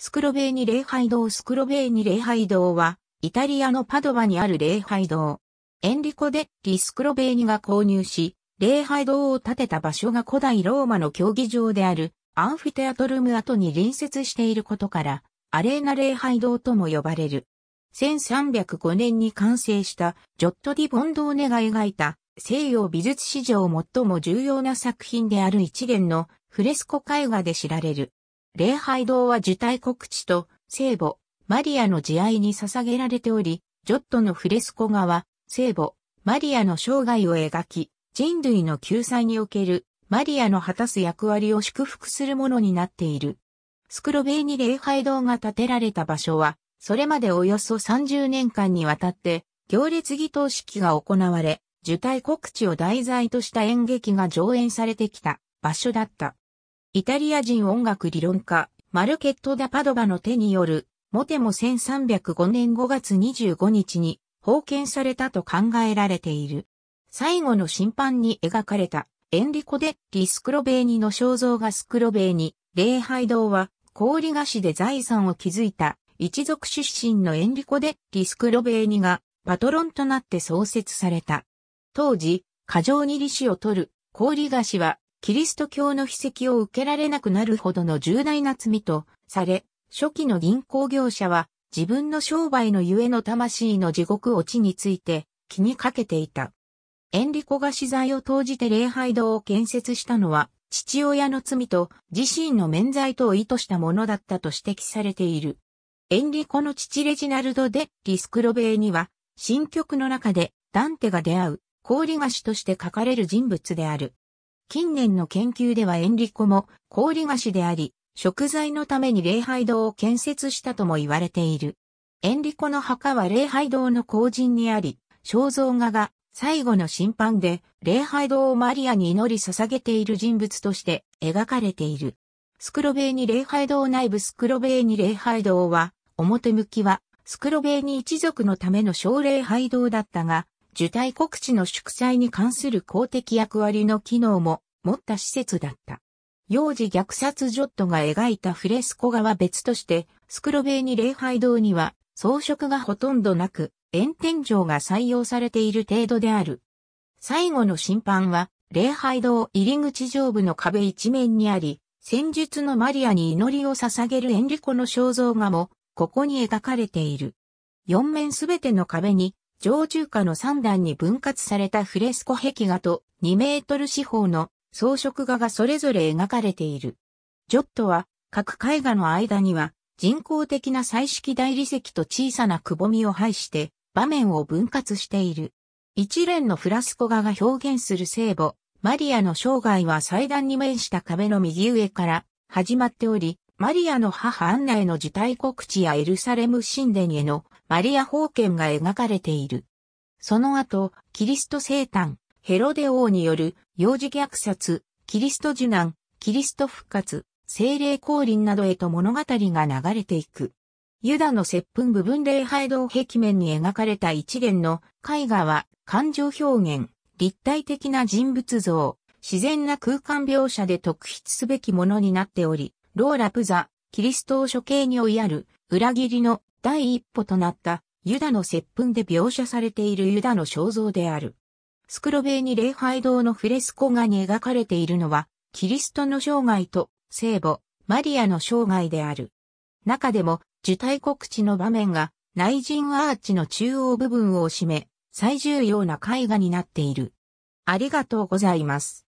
スクロベーニ礼拝堂スクロベーニ礼拝堂は、イタリアのパドバにある礼拝堂。エンリコ・デッリ・スクロベーニが購入し、礼拝堂を建てた場所が古代ローマの競技場であるアンフィテアトルム跡に隣接していることから、アレーナ礼拝堂とも呼ばれる。1305年に完成したジョット・ディ・ボンドーネが描いた西洋美術史上最も重要な作品である一連のフレスコ絵画で知られる。礼拝堂は受胎告知と聖母、マリアの慈愛に捧げられており、ジョットのフレスコ画は、聖母、マリアの生涯を描き、人類の救済におけるマリアの果たす役割を祝福するものになっている。スクロベーに礼拝堂が建てられた場所は、それまでおよそ30年間にわたって、行列儀祷式が行われ、受胎告知を題材とした演劇が上演されてきた場所だった。イタリア人音楽理論家、マルケット・ダ・パドバの手による、モテも1305年5月25日に封建されたと考えられている。最後の審判に描かれたエンリコ・デッリ・スクロベーニの肖像画スクロベーニ、礼拝堂は氷菓子で財産を築いた一族出身のエンリコ・デッリ・スクロベーニがパトロンとなって創設された。当時、過剰に利子を取る氷菓子はキリスト教の秘跡を受けられなくなるほどの重大な罪とされ、初期の銀行業者は自分の商売のゆえの魂の地獄落ちについて気にかけていた。エンリコが資材を投じて礼拝堂を建設したのは、父親の罪と自身の免罪とを意図したものだったと指摘されている。エンリコの父レジナルド・デ・リスクロベーには、新曲の中でダンテが出会う、氷菓子として書かれる人物である。近年の研究ではエンリコも氷菓子であり、食材のために礼拝堂を建設したとも言われている。エンリコの墓は礼拝堂の後陣にあり、肖像画が最後の審判で礼拝堂をマリアに祈り捧げている人物として描かれている。スクロベーニ礼拝堂内部スクロベーニ礼拝堂は表向きはスクロベーニ一族のための小礼拝堂だったが、受胎告知の祝祭に関する公的役割の機能も持った施設だった。幼児虐殺ジョットが描いたフレスコ画は別として、スクロベーニ礼拝堂には装飾がほとんどなく、炎天井が採用されている程度である。最後の審判は、礼拝堂入り口上部の壁一面にあり、戦術のマリアに祈りを捧げるエンリコの肖像画も、ここに描かれている。四面すべての壁に、上中下の3段に分割されたフレスコ壁画と2メートル四方の装飾画がそれぞれ描かれている。ジョットは各絵画の間には人工的な彩色大理石と小さなくぼみを配して場面を分割している。一連のフラスコ画が表現する聖母、マリアの生涯は祭壇に面した壁の右上から始まっており、マリアの母アンナへの受胎告知やエルサレム神殿へのマリア宝剣が描かれている。その後、キリスト生誕、ヘロデ王による幼児虐殺、キリスト受難、キリスト復活、精霊降臨などへと物語が流れていく。ユダの接吻部分礼拝堂壁面に描かれた一連の絵画は感情表現、立体的な人物像、自然な空間描写で特筆すべきものになっており、ローラプザ、キリストを処刑に追いやる、裏切りの第一歩となったユダの接吻で描写されているユダの肖像である。スクロベーニ礼拝堂のフレスコ画に描かれているのは、キリストの生涯と聖母、マリアの生涯である。中でも、受胎告知の場面が内陣アーチの中央部分を占め、最重要な絵画になっている。ありがとうございます。